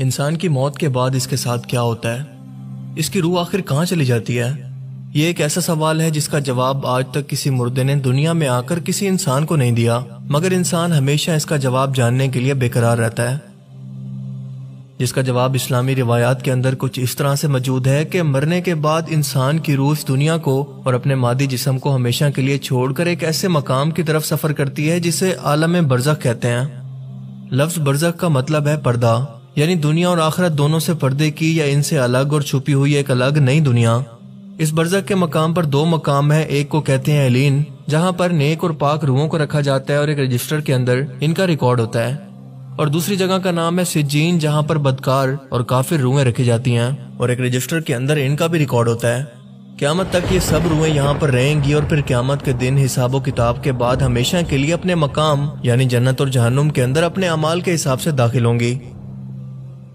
इंसान की मौत के बाद इसके साथ क्या होता है इसकी रूह आखिर कहाँ चली जाती है ये एक ऐसा सवाल है जिसका जवाब आज तक किसी मुर्दे ने दुनिया में आकर किसी इंसान को नहीं दिया मगर इंसान हमेशा इसका जवाब जानने के लिए बेकरार रहता है जिसका जवाब इस्लामी रिवायात के अंदर कुछ इस तरह से मौजूद है कि मरने के बाद इंसान की रूह दुनिया को और अपने मादी जिसम को हमेशा के लिए छोड़कर एक ऐसे मकाम की तरफ सफर करती है जिसे आलम बरजक कहते हैं लफ्ज बरजक का मतलब है पर्दा यानी दुनिया और आखरत दोनों से पर्दे की या इनसे अलग और छुपी हुई एक अलग नई दुनिया इस बर्जक के मकाम पर दो मकाम है एक को कहते हैं एलिन जहाँ पर नेक और पाक रूहों को रखा जाता है और एक रजिस्टर के अंदर इनका रिकॉर्ड होता है और दूसरी जगह का नाम है सिजीन जहाँ पर बदकार और काफिर रूहें रखी जाती हैं और एक रजिस्टर के अंदर इनका भी रिकॉर्ड होता है क्यामत तक ये सब रूहें यहाँ पर रहेंगी और फिर क्यामत के दिन हिसाब किताब के बाद हमेशा के लिए अपने मकाम यानी जन्नत और जहनुम के अंदर अपने अमाल के हिसाब से दाखिल होंगी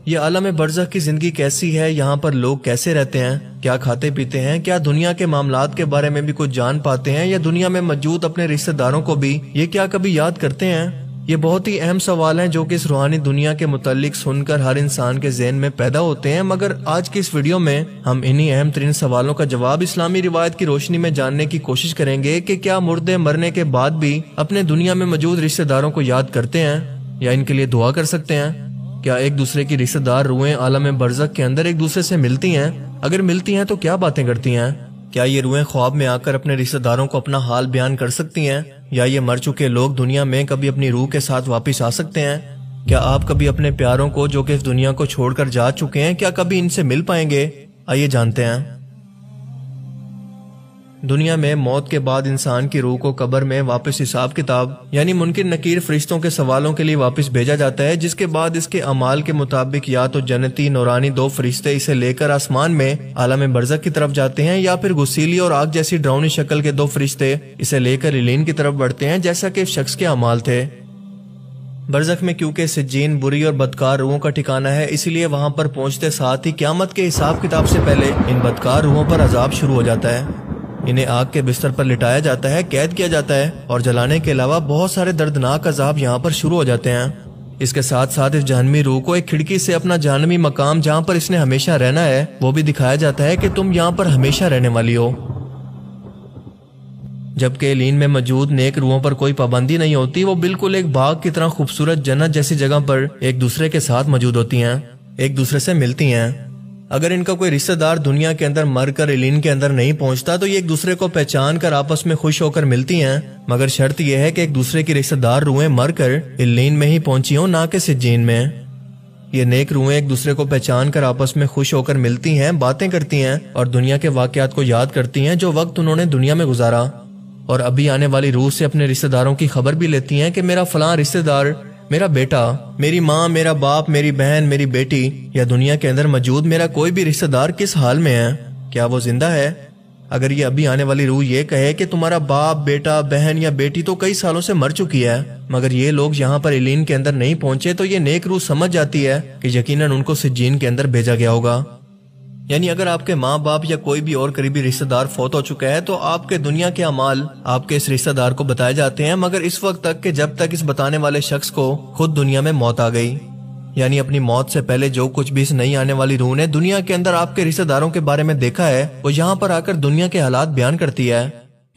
ये आलम बरजा की जिंदगी कैसी है यहाँ पर लोग कैसे रहते हैं क्या खाते पीते हैं क्या दुनिया के मामला के बारे में भी कुछ जान पाते हैं या दुनिया में मौजूद अपने रिश्तेदारों को भी ये क्या कभी याद करते हैं ये बहुत ही अहम सवाल हैं जो कि इस रूहानी दुनिया के मुतालिक सुनकर हर इंसान के जहन में पैदा होते हैं मगर आज की इस वीडियो में हम इन्हीं अहम तरीन सवालों का जवाब इस्लामी रिवायत की रोशनी में जानने की कोशिश करेंगे कि क्या मुर्दे मरने के बाद भी अपने दुनिया में मौजूद रिश्तेदारों को याद करते हैं या इनके लिए दुआ कर सकते हैं क्या एक दूसरे की रिश्तेदार रूहें आलम बरजक के अंदर एक दूसरे से मिलती हैं अगर मिलती हैं तो क्या बातें करती हैं क्या ये रूहें ख्वाब में आकर अपने रिश्तेदारों को अपना हाल बयान कर सकती हैं या ये मर चुके लोग दुनिया में कभी अपनी रूह के साथ वापिस आ सकते हैं क्या आप कभी अपने प्यारों को जो कि इस दुनिया को छोड़कर जा चुके हैं क्या कभी इनसे मिल पाएंगे आइए जानते हैं दुनिया में मौत के बाद इंसान की रूह को कब्र में वापस हिसाब किताब यानी मुनकिन नकीर फरिश्तों के सवालों के लिए वापस भेजा जाता है जिसके बाद इसके अमाल के मुताबिक या तो जन्नती नौरानी दो फरिश्ते इसे लेकर आसमान में आलम बरजक की तरफ जाते हैं या फिर गुसीली और आग जैसी ड्राउनी शक्ल के दो फरिश्ते इसे लेकर इलीन की तरफ बढ़ते हैं जैसा की शख्स के अमाल थे बरजक में क्योंकि सिज्जीन बुरी और बदकार रूहों का ठिकाना है इसलिए वहां पर पहुंचते साथ ही क्यामत के हिसाब किताब से पहले इन बदकार रूहों पर अजाब शुरू हो जाता है इन्हें आग के बिस्तर पर लिटाया जाता है कैद किया जाता है और जलाने के अलावा बहुत सारे दर्दनाक अजाब यहाँ पर शुरू हो जाते हैं इसके साथ साथ इस जानवी रूह को एक खिड़की से अपना जानवी मकाम जहाँ पर इसने हमेशा रहना है वो भी दिखाया जाता है कि तुम यहाँ पर हमेशा रहने वाली हो जबकि लीन में मौजूद नेक रूहों पर कोई पाबंदी नहीं होती वो बिल्कुल एक बाग की तरह खूबसूरत जन्नत जैसी जगह पर एक दूसरे के साथ मौजूद होती हैं एक दूसरे से मिलती हैं अगर इनका कोई रिश्तेदार दुनिया के अंदर मर कर के अंदर नहीं पहुंचता तो ये एक दूसरे को पहचान कर आपस में खुश होकर मिलती हैं मगर शर्त यह है कि एक दूसरे की रिश्तेदार रूहें मर कर में ही पहुंची हों ना कि सिज्जीन में ये नेक रूहें एक दूसरे को पहचान कर आपस में खुश होकर मिलती हैं बातें करती हैं और दुनिया के वाकयात को याद करती हैं जो वक्त उन्होंने दुनिया में गुजारा और अभी आने वाली रूह से अपने रिश्तेदारों की खबर भी लेती हैं कि मेरा फलां रिश्तेदार मेरा बेटा मेरी माँ मेरा बाप मेरी बहन मेरी बेटी या दुनिया के अंदर मौजूद मेरा कोई भी रिश्तेदार किस हाल में है क्या वो जिंदा है अगर ये अभी आने वाली रूह ये कहे कि तुम्हारा बाप बेटा बहन या बेटी तो कई सालों से मर चुकी है मगर ये लोग यहाँ पर इलीन के अंदर नहीं पहुंचे तो ये नेक रूह समझ जाती है कि यकीनन उनको सिज्जीन के अंदर भेजा गया होगा यानी अगर आपके माँ बाप या कोई भी और करीबी रिश्तेदार फौत हो चुका है तो आपके दुनिया के अमाल आपके इस रिश्तेदार को बताए जाते हैं मगर इस वक्त तक के जब तक इस बताने वाले शख्स को खुद दुनिया में मौत आ गई यानी अपनी मौत से पहले जो कुछ भी इस नई आने वाली रूह ने दुनिया के अंदर आपके रिश्तेदारों के बारे में देखा है वो यहाँ पर आकर दुनिया के हालात बयान करती है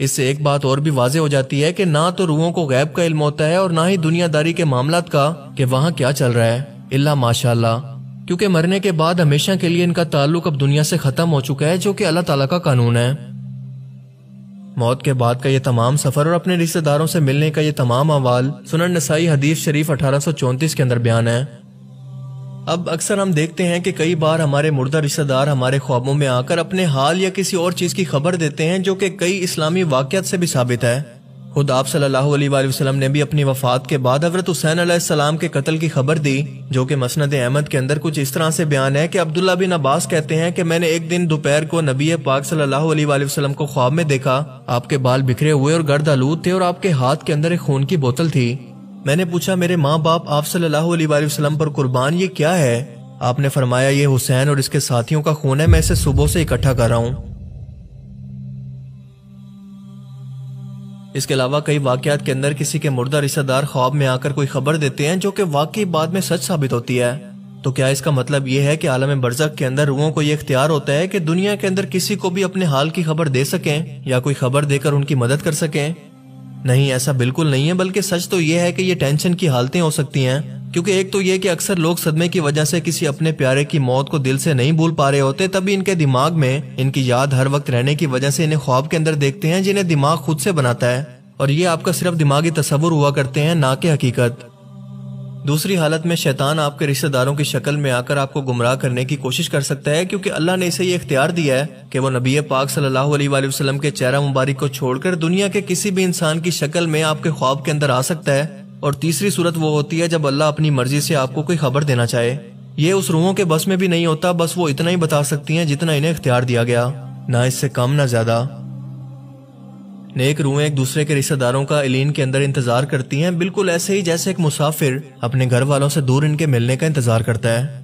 इससे एक बात और भी वाजे हो जाती है कि ना तो रूहों को गैब का इल्म होता है और ना ही दुनियादारी के मामला का कि वहाँ क्या चल रहा है इल्ला माशाल्लाह क्योंकि मरने के बाद हमेशा के लिए इनका ताल्लुक अब दुनिया से ख़त्म हो चुका है जो कि अल्लाह ताला का कानून है मौत के बाद का यह तमाम सफ़र और अपने रिश्तेदारों से मिलने का यह तमाम अवाल सुनन नसाई हदीफ शरीफ अठारह के अंदर बयान है अब अक्सर हम देखते हैं कि कई बार हमारे मुर्दा रिश्तेदार हमारे ख्वाबों में आकर अपने हाल या किसी और चीज़ की खबर देते हैं जो कि कई इस्लामी वाकत से भी साबित है खुद आप सल्लल्लाहु अलैहि वसल्लम ने भी अपनी वफात के बाद हजरत हुसैन सलाम के कत्ल की खबर दी जो कि मसनद अहमद के अंदर कुछ इस तरह से बयान है कि अब्दुल्ला बिन अब्बास कहते हैं कि मैंने एक दिन दोपहर को नबी पाक सल्लल्लाहु अलैहि वसल्लम को ख्वाब में देखा आपके बाल बिखरे हुए और गर्द आलूद थे और आपके हाथ के अंदर एक खून की बोतल थी मैंने पूछा मेरे माँ बाप आप सल्लल्लाहु अलैहि वसल्लम पर कुर्बान ये क्या है आपने फरमाया ये हुसैन और इसके साथियों का खून है मैं इसे सुबह से इकट्ठा कर रहा हूँ इसके अलावा कई वाकयात के अंदर किसी के मुर्दा रिश्तेदार ख्वाब में आकर कोई खबर देते हैं जो कि वाकई बाद में सच साबित होती है तो क्या इसका मतलब यह है कि आलम बरजक के अंदर रूहों को ये इख्तियार होता है कि दुनिया के अंदर किसी को भी अपने हाल की खबर दे सकें या कोई खबर देकर उनकी मदद कर सकें नहीं ऐसा बिल्कुल नहीं है बल्कि सच तो यह है कि ये टेंशन की हालतें हो सकती हैं क्योंकि एक तो ये कि अक्सर लोग सदमे की वजह से किसी अपने प्यारे की मौत को दिल से नहीं भूल पा रहे होते तभी इनके दिमाग में इनकी याद हर वक्त रहने की वजह से इन्हें ख्वाब के अंदर देखते हैं जिन्हें दिमाग खुद से बनाता है और ये आपका सिर्फ दिमागी तस्वुर हुआ करते हैं ना कि हकीकत दूसरी हालत में शैतान आपके रिश्तेदारों की शक्ल में आकर आपको गुमराह करने की कोशिश कर सकता है क्योंकि अल्लाह ने इसे ये इख्तियार दिया है कि वो नबी पाक सल्लल्लाहु अलैहि वसल्लम के चेहरा मुबारक को छोड़कर दुनिया के किसी भी इंसान की शक्ल में आपके ख्वाब के अंदर आ सकता है और तीसरी सूरत वो होती है जब अल्लाह अपनी मर्जी से आपको कोई खबर देना चाहे ये उस रूहों के बस में भी नहीं होता बस वो इतना ही बता सकती हैं जितना इन्हें इख्तियार दिया गया ना इससे कम ना ज्यादा नेक रूहें एक दूसरे के रिश्तेदारों का इलीन के अंदर इंतजार करती हैं बिल्कुल ऐसे ही जैसे एक मुसाफिर अपने घर वालों से दूर इनके मिलने का इंतजार करता है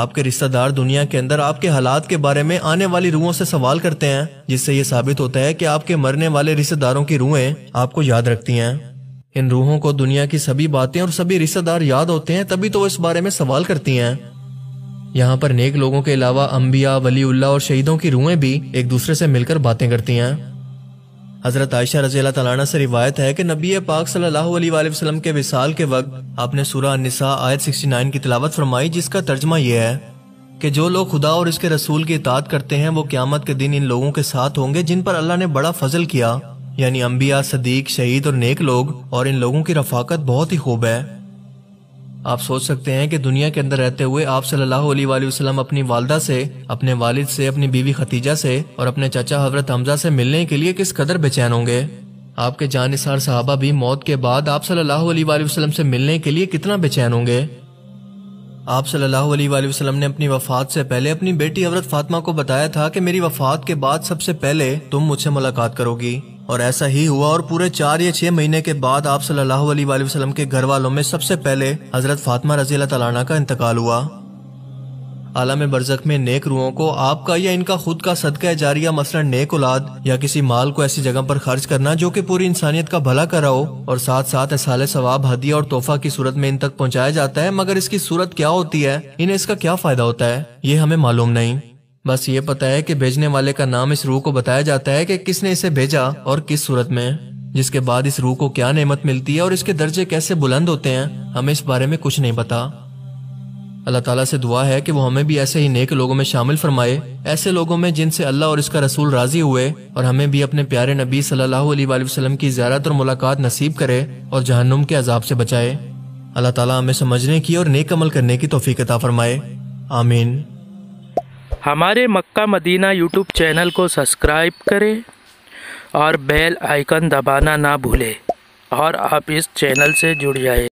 आपके रिश्तेदार दुनिया के अंदर आपके हालात के बारे में आने वाली रूहों से सवाल करते हैं जिससे ये साबित होता है कि आपके मरने वाले रिश्तेदारों की रूहें आपको याद रखती हैं इन रूहों को दुनिया की सभी बातें और सभी रिश्तेदार याद होते हैं तभी तो वो इस बारे में सवाल करती हैं यहाँ पर नेक लोगों के अलावा अम्बिया वली और शहीदों की रूहें भी एक दूसरे से मिलकर बातें करती हैं हज़रत आयशा रजील तलाना से रिवायत है कि नबी पाक सल्लल्लाहु के विसाल के वक्त आपने सूरह निसा आयत 69 की तलावत फरमाई जिसका तर्जमा यह है कि जो लोग खुदा और इसके रसूल की इतात करते हैं वो क्यामत के दिन इन लोगों के साथ होंगे जिन पर अल्लाह ने बड़ा फजल किया यानी अम्बिया सदीक शहीद और नेक लोग और इन लोगों की रफाकत बहुत ही खूब है आप सोच सकते हैं कि दुनिया के अंदर रहते हुए आप सल्लल्लाहु अलैहि वसल्लम अपनी वालदा से अपने वालिद से अपनी बीवी खतीजा से और अपने चाचा हजरत हमजा से मिलने के लिए किस कदर बेचैन होंगे आपके जानसार साहबा भी मौत के बाद आप सल्लल्लाहु अलैहि वसल्लम से मिलने के लिए कितना बेचैन होंगे आप सल्लल्लाहु अलैहि वसल्लम ने अपनी वफात से पहले अपनी बेटी हजरत फातिमा को बताया था कि मेरी वफात के बाद सबसे पहले तुम मुझसे मुलाकात करोगी और ऐसा ही हुआ और पूरे चार या छह महीने के बाद आप सल्लल्लाहु अलैहि वसल्लम के घर वालों में सबसे पहले हजरत फातिमा रजी तलाना का इंतकाल हुआ आलम बरजक में नेक रूहों को आपका या इनका खुद का सदका जारिया मसलन नेक औलाद या किसी माल को ऐसी जगह पर खर्च करना जो कि पूरी इंसानियत का भला कराओ और साथ साथ साल सवाब हदिया और तोहफा की सूरत में इन तक पहुंचाया जाता है मगर इसकी सूरत क्या होती है इन्हें इसका क्या फायदा होता है ये हमें मालूम नहीं बस ये पता है कि भेजने वाले का नाम इस रूह को बताया जाता है कि किसने इसे भेजा और किस सूरत में जिसके बाद इस रूह को क्या नेमत मिलती है और इसके दर्जे कैसे बुलंद होते हैं हमें इस बारे में कुछ नहीं पता अल्लाह ताला से दुआ है कि वो हमें भी ऐसे ही नेक लोगों में शामिल फरमाए ऐसे लोगों में जिनसे अल्लाह और इसका रसूल राजी हुए और हमें भी अपने प्यारे नबी सल्लल्लाहु अलैहि वसल्लम की ज्यारत और मुलाकात नसीब करे और जहन्नुम के अजाब से बचाए अल्लाह ताला हमें समझने की और नेक अमल करने की तोफ़ी कता फरमाए आमीन हमारे मक्का मदीना यूट्यूब चैनल को सब्सक्राइब करें और बेल आइकन दबाना ना भूलें और आप इस चैनल से जुड़ जाए